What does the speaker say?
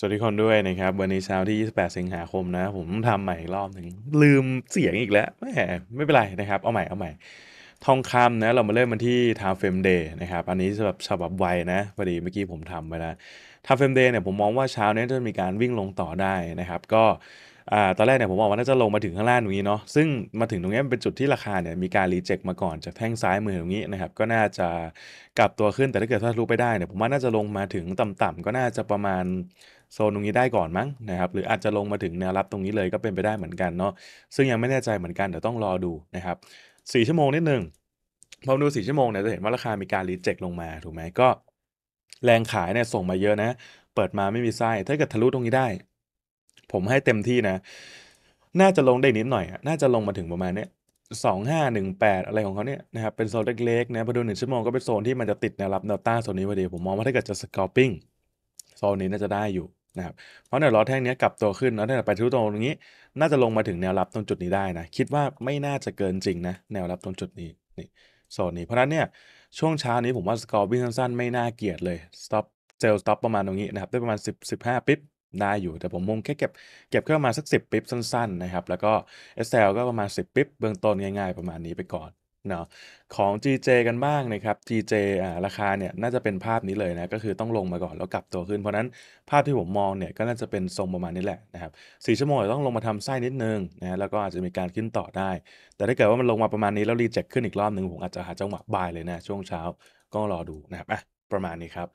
สวัสดีคนด้วยนะครับ วันนี้เช้าที่ 28 สิงหาคมนะ ผมทำใหม่อีกรอบหนึ่งลืมเสียงอีกแล้วแหมไม่เป็นไรนะครับ เอาใหม่เอาใหม่ ทองคำนะ เรามาเริ่มมันที่ Time Frame Day นะครับ อันนี้สำหรับฉบับไวนะพอดีเมื่อกี้ผมทำไปแล้ว Time Frame Day เนี่ยผมมองว่าเช้านี้จะมีการวิ่งลงต่อได้นะครับ ก็อ่า ตอนแรกเนี่ยผมบอกว่าน่าจะลงมาถึงข้างล่างตรงนี้เนาะ ซึ่งมาถึงตรงนี้เป็นจุดที่ราคาเนี่ยมีการรีเจ็คมาก่อนจากแท่งซ้ายมือตรงนี้นะครับ ก็น่าจะกลับตัวขึ้น แต่ถ้าเกิดถ้ารู้ไปได้เนี่ย ผมว่าน่าจะลงมาถึงต่ำๆ ก็น่าจะประมาณโซนตรงนี้ได้ก่อนมั้งนะครับ หรืออาจจะลงมาถึงแนวรับตรงนี้เลยก็เป็นไปได้เหมือนกันเนาะ ซึ่งยังไม่แน่ใจเหมือนกันเดี๋ยวต้องรอดูนะครับสี่ชั่วโมงนิดนึงพอดูสี่ชั่วโมงเนี่ยจะเห็นว่าราคา มีการรีเจ็คลงมา ถูกไหมก็ แรงขายเนี่ยส่งมาเยอะนะ เปิดมาไม่มีไส้ถ้าเกิดทะลุตรงนี้ได้ผมให้เต็มที่นะ น่าจะลงได้นิดหน่อยะน่าจะลงมาถึงประมาณเนี้ยสองห้าหนึ่งแปดอะไรของเขาเนี่ยนะครับ เป็นโซนเล็กๆนะ พอดูหนึ่งชั่วโมงก็เป็นโซนที่มันจะติด แนวรับแนวต้านโซนนี้พอดี ผมมองว่าถ้าเกิดจะสกอร์ปิ้งโซนนี้น่าจะได้อยู่นะครับ เพราะแนวรอแท่งนี้กลับตัวขึ้นแล้วถ้าไปทุกตรงนี้ น่าจะลงมาถึงแนวรับตรงจุดนี้ได้นะ คิดว่าไม่น่าจะเกินจริงนะแนวรับตรงจุดนี้ นี่โซนนี้ เพราะนั้นเนี่ยช่วงเช้านี้ผมว่าสกอร์ปิ้งสั้นๆไม่น่าเกียดเลยสต็อปเซลล์สต็อปประมาณตรงนี้นะครับได้ประมาณ10 15ปิ๊บได้อยู่แต่ผมมงแค่เก็บเก็บเข้ามาสัก 10ปิ๊บสั้นๆนะครับแล้วก็ e l ก็ประมาณ 10ปิ๊บเบื้องต้นง่าย ๆประมาณนี้ไปก่อนเนาะของ GJ กันบ้างนะครับ GJ อ่าราคาเนี่ยน่าจะเป็นภาพนี้เลยนะก็คือต้องลงมาก่อนแล้วกลับตัวขึ้น เพราะนั้นภาพที่ผมมองเนี่ยก็น่าจะเป็นทรงประมาณนี้แหละนะครับสี่ชั่วโมงต้องลงมาทำไส้นิดนึงนะแล้วก็อาจจะมีการขึ้นต่อได้แต่ถ้าเกิดว่ามันลงมาประมาณนี้แล้วรีเจ็คขึ้นอีกรอบหนึ่งผมอาจจะหาจังหวะบายเลยนะช่วงเช้าก็รอดูนะครับอ่ะประมาณนี้ครับ